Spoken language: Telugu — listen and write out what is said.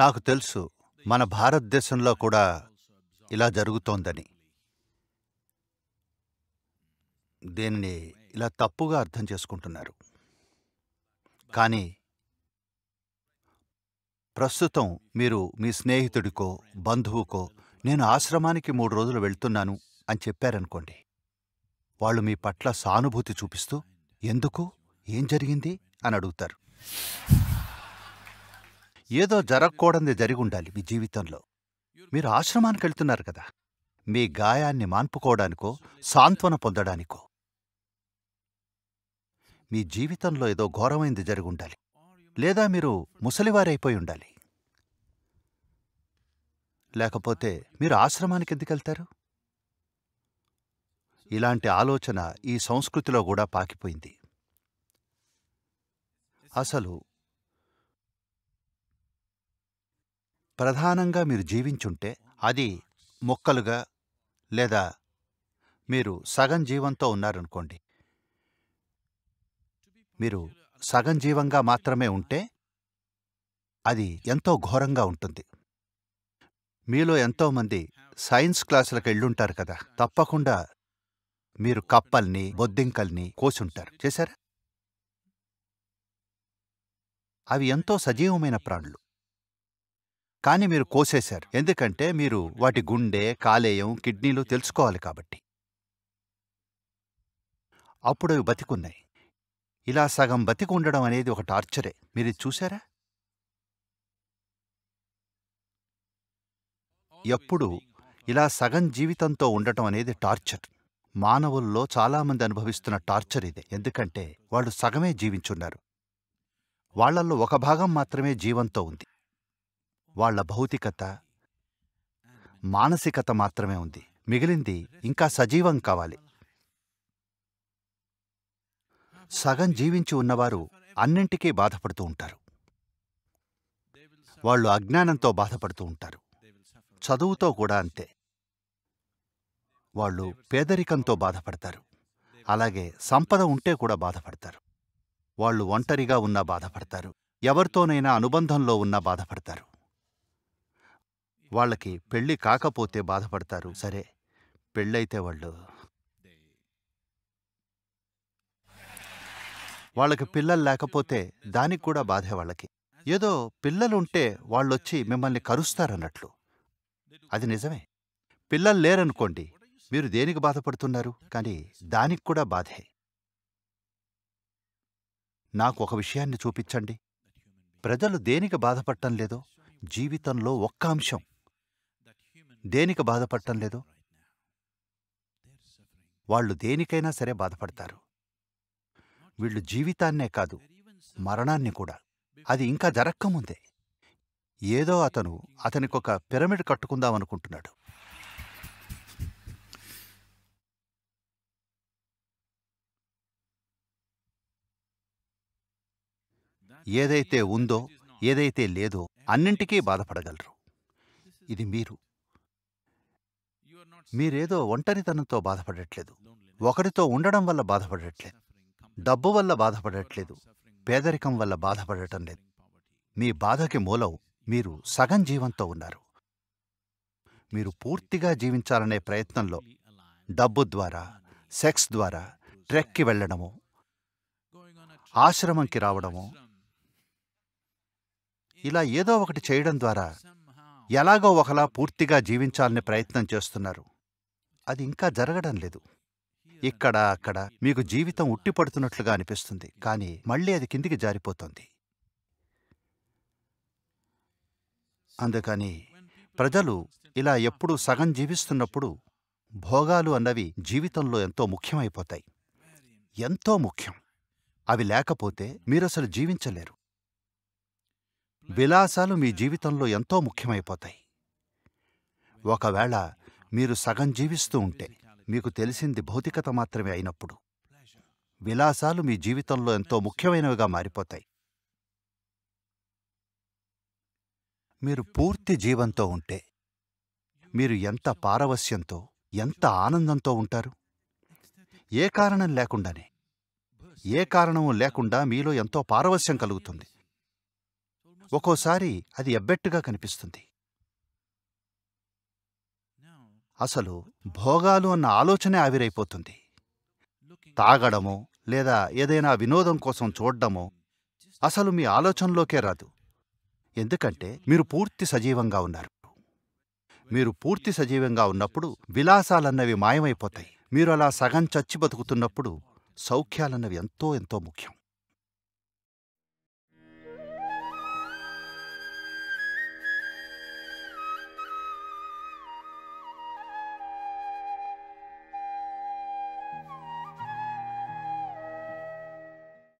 నాకు తెలుసు మన భారతదేశంలో కూడా ఇలా జరుగుతోందని దీనిని ఇలా తప్పుగా అర్థం చేసుకుంటున్నారు కానీ ప్రస్తుతం మీరు మీ స్నేహితుడికో బంధువుకో నేను ఆశ్రమానికి మూడు రోజులు వెళ్తున్నాను అని చెప్పారనుకోండి వాళ్ళు మీ పట్ల సానుభూతి చూపిస్తూ ఎందుకు ఏం జరిగింది అని అడుగుతారు ఏదో జరగకూడంది జరిగుండాలి మీ జీవితంలో మీరు ఆశ్రమానికి వెళ్తున్నారు కదా మీ గాయాన్ని మాన్పుకోవడానికో సాంత్వన పొందడానికో మీ జీవితంలో ఏదో ఘోరమైంది జరిగుండాలి లేదా మీరు ముసలివారైపోయి ఉండాలి లేకపోతే మీరు ఆశ్రమానికి ఎందుకు వెళ్తారు ఇలాంటి ఆలోచన ఈ సంస్కృతిలో కూడా పాకిపోయింది అసలు ప్రధానంగా మీరు జీవించుంటే అది మొక్కలుగా లేదా మీరు సగం జీవంతో ఉన్నారనుకోండి మీరు సగం జీవంగా మాత్రమే ఉంటే అది ఎంతో ఘోరంగా ఉంటుంది మీలో ఎంతోమంది సైన్స్ క్లాసులకు వెళ్ళుంటారు కదా తప్పకుండా మీరు కప్పల్ని బొద్దింకల్ని కోసుంటారు చేశారా అవి ఎంతో సజీవమైన ప్రాణులు కానీ మీరు కోసేశారు ఎందుకంటే మీరు వాటి గుండె కాలేయం కిడ్నీలు తెలుసుకోవాలి కాబట్టి అప్పుడు అవి బతికున్నాయి ఇలా సగం బతికి ఉండడం అనేది ఒక టార్చరే మీరు చూశారా ఎప్పుడు ఇలా సగం జీవితంతో ఉండటం అనేది టార్చర్ మానవుల్లో చాలామంది అనుభవిస్తున్న టార్చర్ ఇదే ఎందుకంటే వాళ్ళు సగమే జీవించున్నారు వాళ్లల్లో ఒక భాగం మాత్రమే జీవంతో ఉంది వాళ్ల భౌతికత మానసికత మాత్రమే ఉంది మిగిలింది ఇంకా సజీవం కావాలి సగం జీవించి ఉన్నవారు అన్నింటికీ బాధపడుతూ ఉంటారు వాళ్ళు అజ్ఞానంతో బాధపడుతూ ఉంటారు చదువుతో కూడా అంతే వాళ్ళు పేదరికంతో బాధపడతారు అలాగే సంపద ఉంటే కూడా బాధపడతారు వాళ్ళు ఒంటరిగా ఉన్నా బాధపడతారు ఎవరితోనైనా అనుబంధంలో ఉన్నా బాధపడతారు వాళ్ళకి పెళ్ళి కాకపోతే బాధపడతారు సరే పెళ్ళైతే వాళ్ళు వాళ్ళకి పిల్లలు లేకపోతే దానికి కూడా బాధే వాళ్ళకి ఏదో పిల్లలుంటే వాళ్ళొచ్చి మిమ్మల్ని కరుస్తారన్నట్లు అది నిజమే పిల్లలు లేరనుకోండి మీరు దేనికి బాధపడుతున్నారు కానీ దానికి కూడా బాధే నాకు ఒక విషయాన్ని చూపించండి ప్రజలు దేనికి బాధపడటం లేదో జీవితంలో ఒక్క అంశం దేనికి బాధపడటం లేదు వాళ్ళు దేనికైనా సరే బాధపడతారు వీళ్ళు జీవితాన్నే కాదు మరణాన్ని కూడా అది ఇంకా జరక్కముందే ఏదో అతను ఒక పిరమిడ్ కట్టుకుందామనుకుంటున్నాడు ఏదైతే ఉందో ఏదైతే లేదో అన్నింటికీ బాధపడగలరు ఇది మీరు మీరేదో ఒంటరితనంతో బాధపడట్లేదు ఒకరితో ఉండడం వల్ల బాధపడట్లేదు డబ్బు వల్ల బాధపడట్లేదు పేదరికం వల్ల బాధపడటం లేదు మీ బాధకి మూలం మీరు సగం జీవంతో ఉన్నారు మీరు పూర్తిగా జీవించాలనే ప్రయత్నంలో డబ్బు ద్వారా సెక్స్ ద్వారా ట్రెక్కి వెళ్లడము ఆశ్రమంకి రావడము ఇలా ఏదో ఒకటి చేయడం ద్వారా ఎలాగో ఒకలా పూర్తిగా జీవించాలని ప్రయత్నం చేస్తున్నారు అది ఇంకా జరగడం లేదు ఇక్కడ అక్కడ మీకు జీవితం ఉట్టిపడుతున్నట్లుగా అనిపిస్తుంది కానీ మళ్ళీ అది కిందికి జారిపోతుంది అందుకని ప్రజలు ఇలా ఎప్పుడూ సగం జీవిస్తున్నప్పుడు భోగాలు అన్నవి జీవితంలో ఎంతో ముఖ్యమైపోతాయి ఎంతో ముఖ్యం అవి లేకపోతే మీరసలు జీవించలేరు విలాసాలు మీ జీవితంలో ఎంతో ముఖ్యమైపోతాయి ఒకవేళ మీరు సగం జీవిస్తూ ఉంటే మీకు తెలిసింది భౌతికత మాత్రమే అయినప్పుడు విలాసాలు మీ జీవితంలో ఎంతో ముఖ్యమైనవిగా మారిపోతాయి మీరు పూర్తి జీవంతో ఉంటే మీరు ఎంత పారవస్యంతో ఎంత ఆనందంతో ఉంటారు ఏ కారణం లేకుండానే ఏ కారణము లేకుండా మీలో ఎంతో పారవస్యం కలుగుతుంది ఒక్కోసారి అది ఎబ్బెట్టుగా కనిపిస్తుంది అసలు భోగాలు అన్న ఆలోచనే ఆవిరైపోతుంది తాగడమో లేదా ఏదైనా వినోదం కోసం చూడడమో అసలు మీ ఆలోచనలోకే రాదు ఎందుకంటే మీరు పూర్తి సజీవంగా ఉన్నారు మీరు పూర్తి సజీవంగా ఉన్నప్పుడు విలాసాలన్నవి మాయమైపోతాయి మీరు అలా సగం చచ్చి బతుకుతున్నప్పుడు సౌఖ్యాలన్నవి ఎంతో ఎంతో ముఖ్యం